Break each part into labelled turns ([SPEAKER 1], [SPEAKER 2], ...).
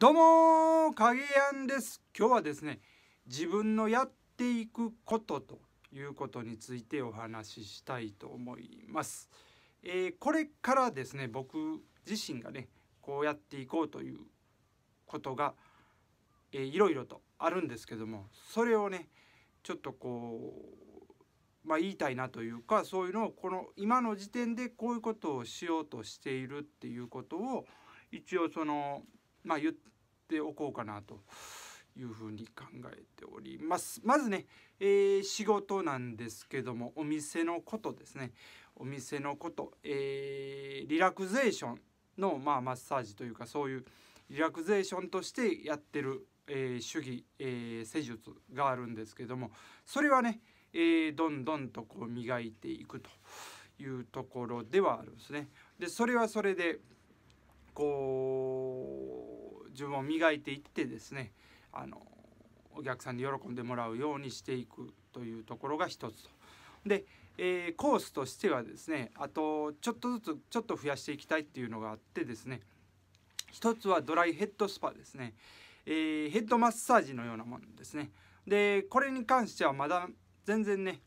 [SPEAKER 1] どうも影やんです今日はですね自分のやっていくことということについてお話ししたいと思います、えー、これからですね僕自身がねこうやっていこうということが、えー、いろいろとあるんですけどもそれをねちょっとこうまあ言いたいなというかそういうのをこの今の時点でこういうことをしようとしているっていうことを一応そのまあ、言っておこうかなというふうに考えておりますまずね、えー、仕事なんですけどもお店のことですねお店のこと、えー、リラクゼーションの、まあ、マッサージというかそういうリラクゼーションとしてやってる、えー、主義、え施術があるんですけどもそれはね、えどんどんとこう磨いていくというところではあるんですね。でそれはそれでこう自分を磨いていってですねあのお客さんに喜んでもらうようにしていくというところが一つと。で、えー、コースとしてはですねあとちょっとずつちょっと増やしていきたいっていうのがあってですね一つはドライヘッドスパですね、えー、ヘッドマッサージのようなものですねでこれに関してはまだ全然ね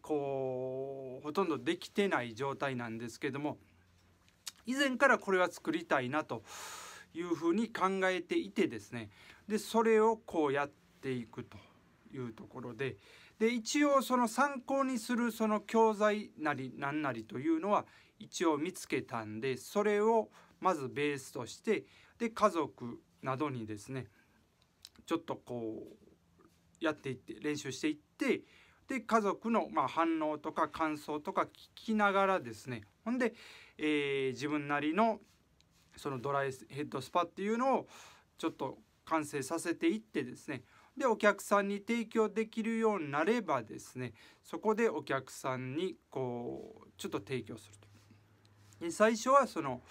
[SPEAKER 1] こうほとんどできてない状態なんですけども以前からこれは作りたいなというふうに考えていてですねでそれをこうやっていくというところでで一応その参考にするその教材なり何なりというのは一応見つけたんでそれをまずベースとしてで家族などにですねちょっとこうやっていって練習していってで家族のま反応とか感想とか聞きながらですねほんで、えー、自分なりのそのドライヘッドスパっていうのをちょっと完成させていってですねでお客さんに提供できるようになればですねそこでお客さんにこうちょっと提供すると最初はその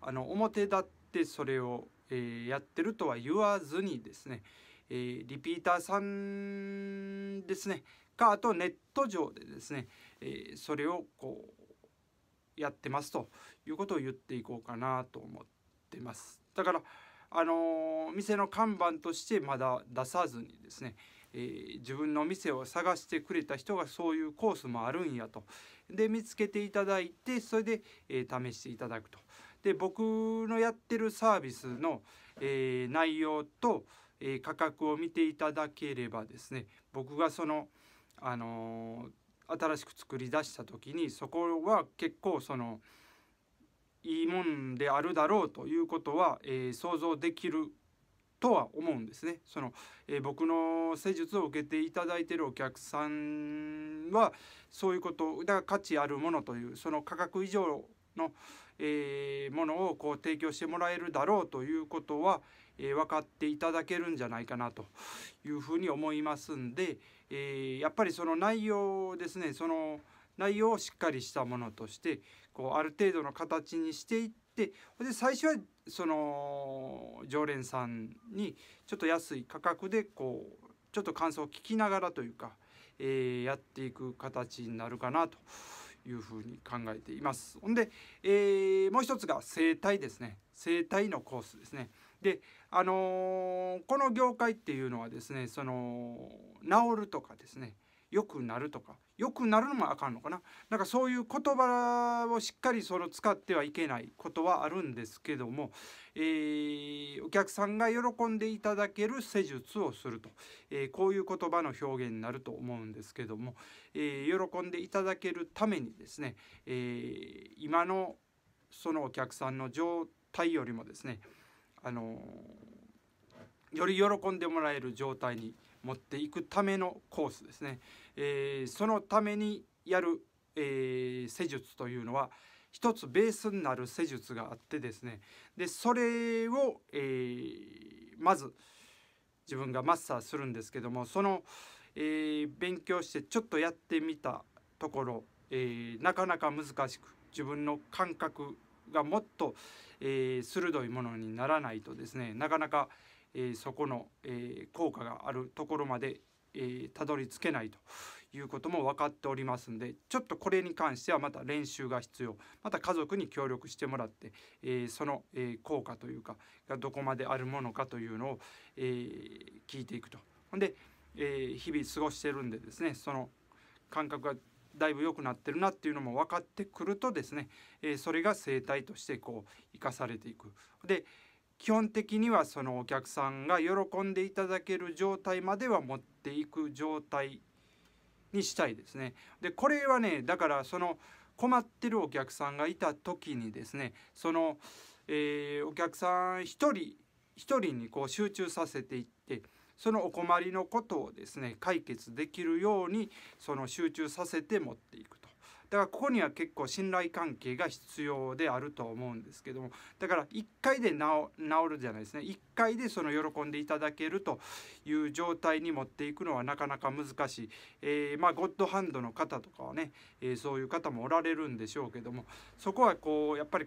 [SPEAKER 1] あの表立ってそれを、えー、やってるとは言わずにですね、えー、リピーターさんですねかあとネット上でですね、えー、それをこうやってますということを言っていこうかなと思ってってますだからあの店の看板としてまだ出さずにですね、えー、自分の店を探してくれた人がそういうコースもあるんやとで見つけていただいてそれで、えー、試していただくとで僕のやってるサービスの、えー、内容と、え価格を見ていただければですね僕がその、あの新しく作り出した時にそこは結構その。いいもんであるだろうということは、えー、想像できるとは思うんですね。その、えー、僕の施術を受けていただいてるお客さんはそういうことだから価値あるものというその価格以上の、えー、ものをこう提供してもらえるだろうということは、えー、分かっていただけるんじゃないかなというふうに思いますんで、えやっぱりその内容ですねその内容をしっかりしたものとしてこうある程度の形にしていってで最初はその常連さんにちょっと安い価格でこうちょっと感想を聞きながらというか、えー、やっていく形になるかなというふうに考えています。ほんで、えー、もう一つが生態ですね生態のコースですね。であのー、この業界っていうのはですねその治るとかですね良くなるとか良くなるのもあかんのかななんかそういう言葉をしっかりその使ってはいけないことはあるんですけども、えー、お客さんが喜んでいただける施術をすると、えー、こういう言葉の表現になると思うんですけども、えー、喜んでいただけるためにですね、え今のそのお客さんの状態よりもですねあのより喜んでもらえる状態に持っていくためのコースですね。えー、そのためにやる、えー、施術というのは一つベースになる施術があってですねでそれを、えー、まず自分がマスターするんですけどもその、え勉強してちょっとやってみたところ、えなかなか難しく自分の感覚がもっと、え鋭いものにならないとですねなかなか、えそこの、え効果があるところまでえー、たどり着けないということも分かっておりますのでちょっとこれに関してはまた練習が必要また家族に協力してもらって、えー、その、えー、効果というかがどこまであるものかというのを、え聞いていくと。ほんで、え日々過ごしてるんでですねその感覚がだいぶ良くなってるなっていうのも分かってくるとですね、えそれが生態としてこう生かされていく。で、基本的にはそのお客さんが喜んでいただける状態までは持っていく状態にしたいですね。でこれはねだからその困ってるお客さんがいた時にですねその、えー、お客さん一人一人にこう集中させていってそのお困りのことをですね解決できるようにその集中させて持っていくと。だからここには結構信頼関係が必要であると思うんですけどもだから1回で治るじゃないですね1回でその喜んでいただけるという状態に持っていくのはなかなか難しい、えー、まあゴッドハンドの方とかはね、えー、そういう方もおられるんでしょうけどもそこはこうやっぱり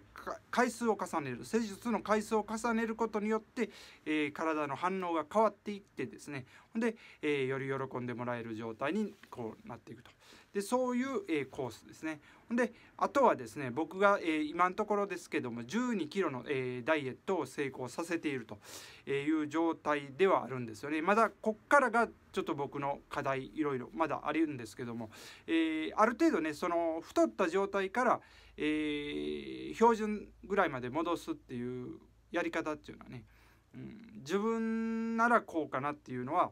[SPEAKER 1] 回数を重ねる施術の回数を重ねることによって、えー、体の反応が変わっていってですねで、えー、より喜んでもらえる状態にこうなっていくとでそういう、えー、コースですねであとはですね僕が、えー、今のところですけども1 2キロの、えダイエットを成功させているという状態ではあるんですよねまだこっからがちょっと僕の課題いろいろまだあるんですけども、えある程度ねその太った状態から、え標準ぐらいまで戻すっていうやり方っていうのはね、うん、自分ならこうかなっていうのは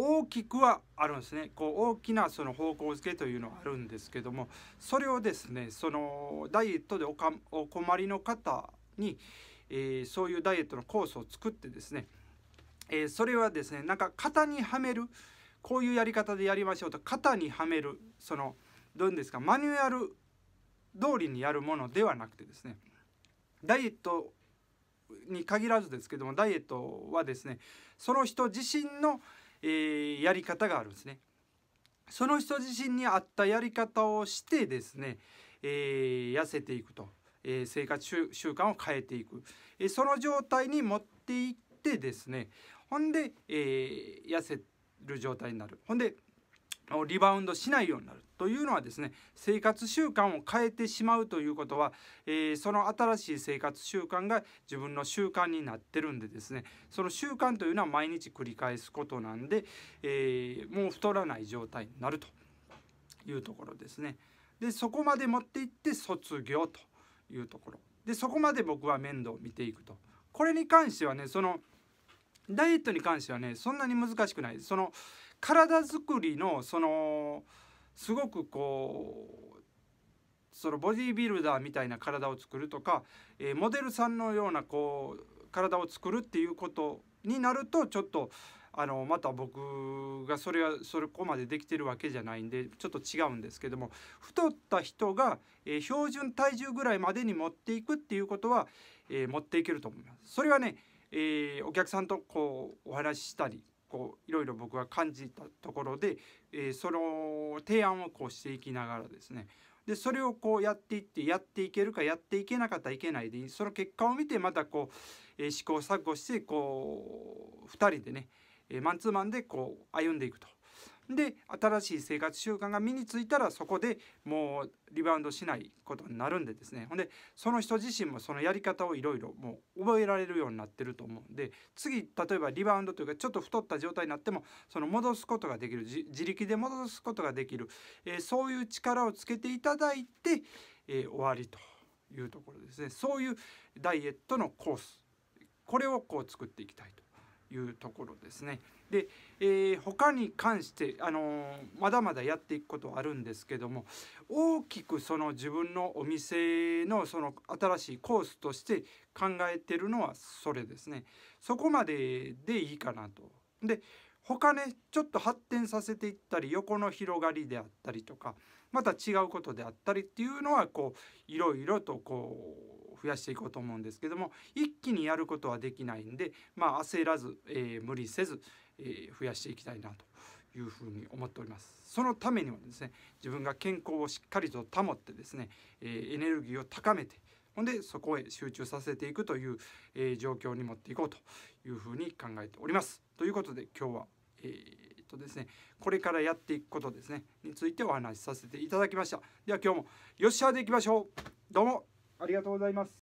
[SPEAKER 1] 大きくはあるんですねこう大きなその方向づけというのはあるんですけどもそれをですねそのダイエットでおかお困りの方に、えー、そういうダイエットのコースを作ってですね、えー、それはですねなんか型にはめるこういうやり方でやりましょうと型にはめるそのどうですかマニュアル通りにやるものではなくてですねダイエットに限らずですけどもダイエットはですねその人自身のえー、やり方があるんですね。その人自身に合ったやり方をしてですね、えー、痩せていくと、えー、生活習慣を変えていく、えー、その状態に持っていってですねほんで、え痩せる状態になるほんでリバウンドしないようになるというのはですね生活習慣を変えてしまうということは、えー、その新しい生活習慣が自分の習慣になってるんでですねその習慣というのは毎日繰り返すことなんで、えー、もう太らない状態になるというところですね。でそこまで持っていって卒業というところでそこまで僕は面倒を見ていくとこれに関してはねそのダイエットに関してはねそんなに難しくないその、体づくりのそのすごくこうそのボディービルダーみたいな体を作るとか、えー、モデルさんのようなこう体を作るっていうことになるとちょっとあのまた僕がそれはそれこまでできてるわけじゃないんでちょっと違うんですけども太った人が、えー、標準体重ぐらいまでに持っていくっていうことは、えー、持っていけると思います。それはね、えー、お客さんとこうお話ししたりこういろいろ僕は感じたところで、えー、その提案をこうしていきながらですねでそれをこうやっていってやっていけるかやっていけなかったらいけないでその結果を見てまたこう、えー、試行錯誤してこう2人でね、えー、マンツーマンでこう歩んでいくとで新しい生活習慣が身についたらそこでもうリバウンドしないことになるんでですねほんでその人自身もそのやり方をいろいろもう覚えられるようになってると思うんで次例えばリバウンドというかちょっと太った状態になってもその戻すことができる自力で戻すことができる、えー、そういう力をつけていただいて、えー、終わりというところですねそういうダイエットのコースこれをこう作っていきたいと。いうところですね。で、えー、他に関して、あのー、まだまだやっていくことはあるんですけども大きくその自分のお店のその新しいコースとして考えてるのはそれですね。そこまででいいかなと。で他ねちょっと発展させていったり横の広がりであったりとかまた違うことであったりっていうのはこういろいろとこう増やしていこうと思うんですけども一気にやることはできないんで、まあ、焦らず、えー、無理せず、えー、増やしていきたいなというふうに思っております。そのためにはですね自分が健康をしっかりと保ってですね、えー、エネルギーを高めてほんでそこへ集中させていくという、えー、状況に持っていこうというふうに考えております。ということで今日は、えー、とですね、これからやっていくことですねについてお話しさせていただきました。では今日もよっしゃーでいきましょうどうもありがとうございます。